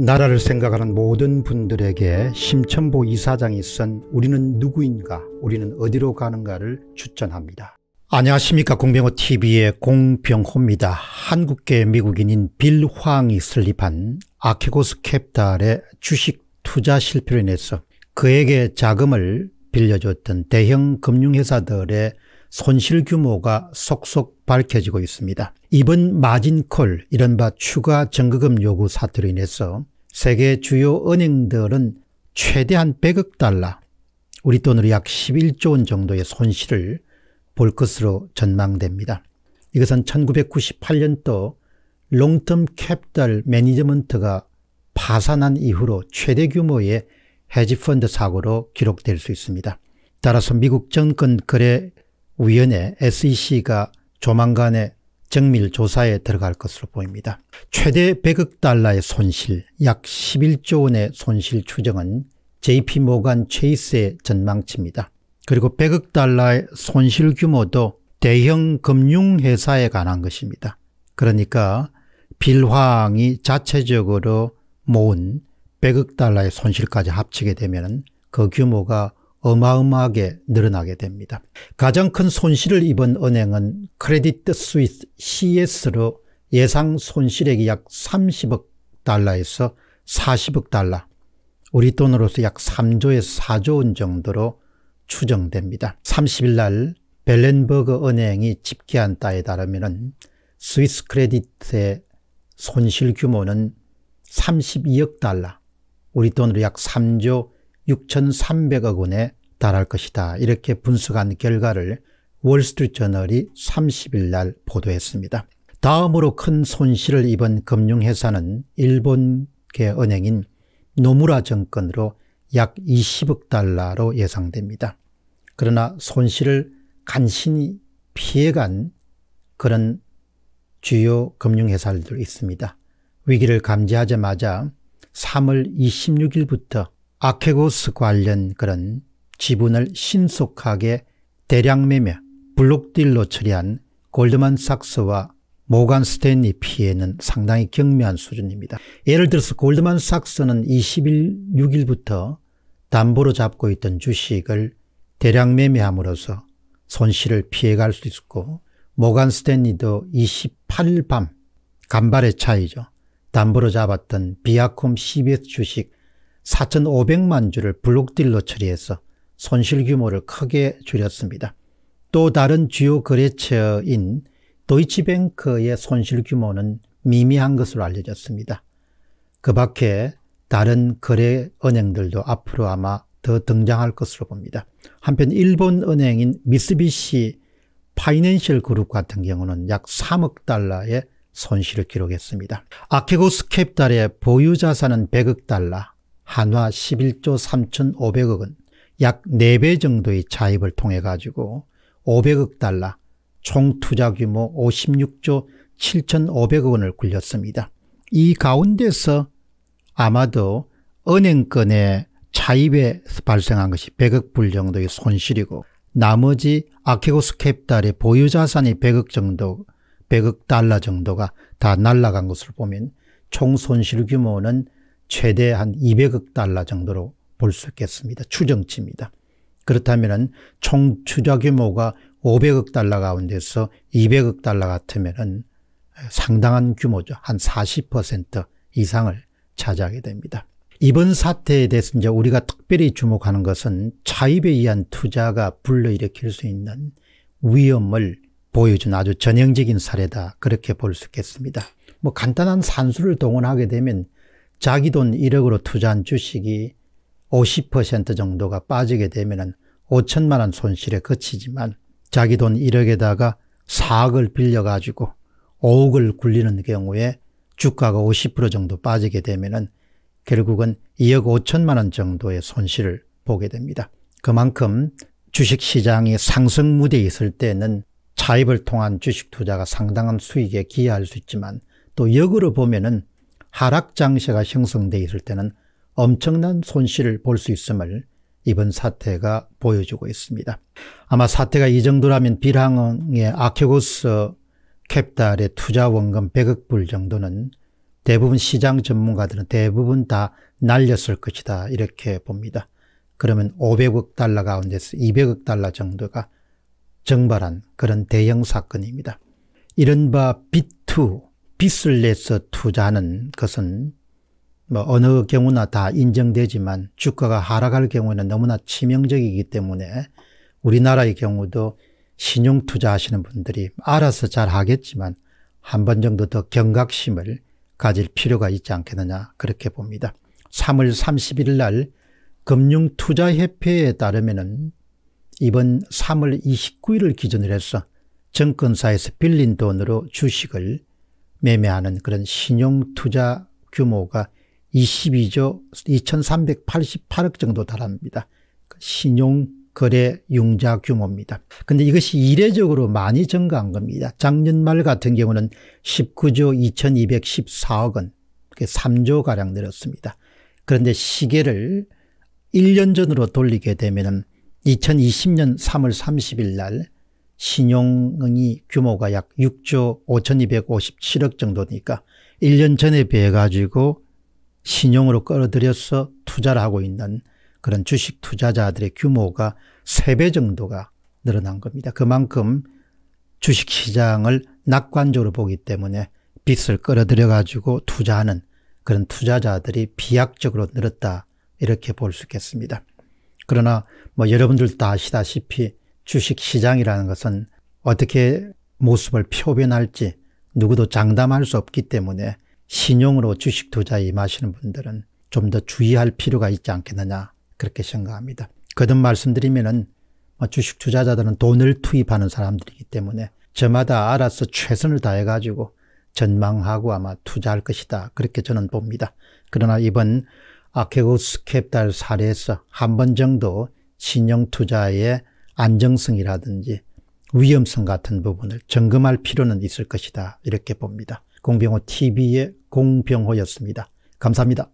나라를 생각하는 모든 분들에게 심천보 이사장이 쓴 우리는 누구인가 우리는 어디로 가는가를 추천합니다. 안녕하십니까 공병호TV의 공병호입니다. 한국계 미국인인 빌황이 설립한 아키고스 캡달의 주식 투자 실패로 인해서 그에게 자금을 빌려줬던 대형 금융회사들의 손실 규모가 속속 밝혀지고 있습니다. 이번 마진콜 이른바 추가 정거금 요구 사태로 인해서 세계 주요 은행들은 최대한 100억 달러 우리 돈으로 약 11조 원 정도의 손실을 볼 것으로 전망됩니다. 이것은 1998년도 롱텀 캡달 매니지먼트가 파산한 이후로 최대 규모의 헤지펀드 사고로 기록될 수 있습니다. 따라서 미국 정권 거래 위원회 SEC가 조만간에 정밀 조사에 들어갈 것으로 보입니다. 최대 100억 달러의 손실, 약 11조 원의 손실 추정은 JP모간 체이스의 전망치입니다. 그리고 100억 달러의 손실 규모도 대형 금융회사에 관한 것입니다. 그러니까 빌황이 자체적으로 모은 100억 달러의 손실까지 합치게 되면 그 규모가 어마어마하게 늘어나게 됩니다. 가장 큰 손실을 입은 은행은 크레딧 스위스 CS로 예상 손실액이 약 30억 달러에서 40억 달러, 우리 돈으로서 약 3조에서 4조 원 정도로 추정됩니다. 30일 날 벨렌버그 은행이 집계한 따에 따르면 스위스 크레딧의 손실 규모는 32억 달러, 우리 돈으로 약 3조 6,300억 원에 달할 것이다. 이렇게 분석한 결과를 월스트리트저널이 30일 날 보도했습니다. 다음으로 큰 손실을 입은 금융회사는 일본계 은행인 노무라 정권으로 약 20억 달러로 예상됩니다. 그러나 손실을 간신히 피해간 그런 주요 금융회사들도 있습니다. 위기를 감지하자마자 3월 26일부터 아케고스 관련 그런 지분을 신속하게 대량 매매, 블록딜로 처리한 골드만삭스와 모간 스탠리 피해는 상당히 경미한 수준입니다. 예를 들어서 골드만삭스는 20일 6일부터 담보로 잡고 있던 주식을 대량 매매함으로써 손실을 피해갈 수 있고 었 모간 스탠리도 28일 밤 간발의 차이죠. 담보로 잡았던 비아콤 CBS 주식 4,500만 주를 블록딜로 처리해서 손실 규모를 크게 줄였습니다. 또 다른 주요 거래처인 도이치뱅크의 손실 규모는 미미한 것으로 알려졌습니다. 그 밖에 다른 거래 은행들도 앞으로 아마 더 등장할 것으로 봅니다. 한편 일본 은행인 미쓰비시 파이낸셜 그룹 같은 경우는 약 3억 달러의 손실을 기록했습니다. 아케고스 캡달의 보유 자산은 100억 달러, 한화 11조 3,500억 원, 약 4배 정도의 자입을 통해 가지고 500억 달러, 총 투자 규모 56조 7,500억 원을 굴렸습니다. 이 가운데서 아마도 은행권의 차입에 발생한 것이 100억 불 정도의 손실이고 나머지 아케고스 캡달의 보유자산이 100억 정도, 100억 달러 정도가 다 날라간 것을 보면 총 손실 규모는 최대 한 200억 달러 정도로 볼수 있겠습니다. 추정치입니다. 그렇다면 총 투자 규모가 500억 달러 가운데서 200억 달러 같으면 상당한 규모죠. 한 40% 이상을 차지하게 됩니다. 이번 사태에 대해서 이제 우리가 특별히 주목하는 것은 차입에 의한 투자가 불러일으킬 수 있는 위험을 보여준 아주 전형적인 사례다. 그렇게 볼 수 있겠습니다. 뭐 간단한 산수를 동원하게 되면 자기 돈 1억으로 투자한 주식이 50% 정도가 빠지게 되면 5천만 원 손실에 그치지만 자기 돈 1억에다가 4억을 빌려가지고 5억을 굴리는 경우에 주가가 50% 정도 빠지게 되면 결국은 2억 5천만 원 정도의 손실을 보게 됩니다. 그만큼 주식시장이 상승 무대에 있을 때는 차입을 통한 주식 투자가 상당한 수익에 기여할 수 있지만 또 역으로 보면 은 하락 장세가 형성돼 있을 때는 엄청난 손실을 볼 수 있음을 이번 사태가 보여주고 있습니다. 아마 사태가 이 정도라면 빌항의 아케고스 캡달의 투자 원금 100억 불 정도는 대부분 시장 전문가들은 대부분 다 날렸을 것이다 이렇게 봅니다. 그러면 500억 달러 가운데서 200억 달러 정도가 정발한 그런 대형 사건입니다. 이른바 빚투, 빚을 내서 투자하는 것은 뭐 어느 경우나 다 인정되지만 주가가 하락할 경우에는 너무나 치명적이기 때문에 우리나라의 경우도 신용 투자하시는 분들이 알아서 잘 하겠지만 한 번 정도 더 경각심을 가질 필요가 있지 않겠느냐 그렇게 봅니다. 3월 31일 날 금융투자협회에 따르면은 이번 3월 29일을 기준으로 해서 증권사에서 빌린 돈으로 주식을 매매하는 그런 신용투자 규모가 22조 2388억 정도 달합니다. 그 신용 거래 융자 규모입니다. 근데 이것이 이례적으로 많이 증가한 겁니다. 작년 말 같은 경우는 19조 2214억 원, 3조가량 늘었습니다. 그런데 시계를 1년 전으로 돌리게 되면 2020년 3월 30일 날 신용이 규모가 약 6조 5257억 정도니까 1년 전에 비해 가지고 신용으로 끌어들여서 투자를 하고 있는 그런 주식 투자자들의 규모가 3배 정도가 늘어난 겁니다. 그만큼 주식시장을 낙관적으로 보기 때문에 빚을 끌어들여 가지고 투자하는 그런 투자자들이 비약적으로 늘었다 이렇게 볼 수 있겠습니다. 그러나 뭐 여러분들도 아시다시피 주식시장이라는 것은 어떻게 모습을 표변할지 누구도 장담할 수 없기 때문에 신용으로 주식 투자에 임하시는 분들은 좀 더 주의할 필요가 있지 않겠느냐 그렇게 생각합니다. 거듭 말씀드리면은 뭐 주식 투자자들은 돈을 투입하는 사람들이기 때문에 저마다 알아서 최선을 다해가지고 전망하고 아마 투자할 것이다. 그렇게 저는 봅니다. 그러나 이번 아케고스 캡달 사례에서 한 번 정도 신용 투자의 안정성이라든지 위험성 같은 부분을 점검할 필요는 있을 것이다. 이렇게 봅니다. 공병호 TV의 공병호였습니다. 감사합니다.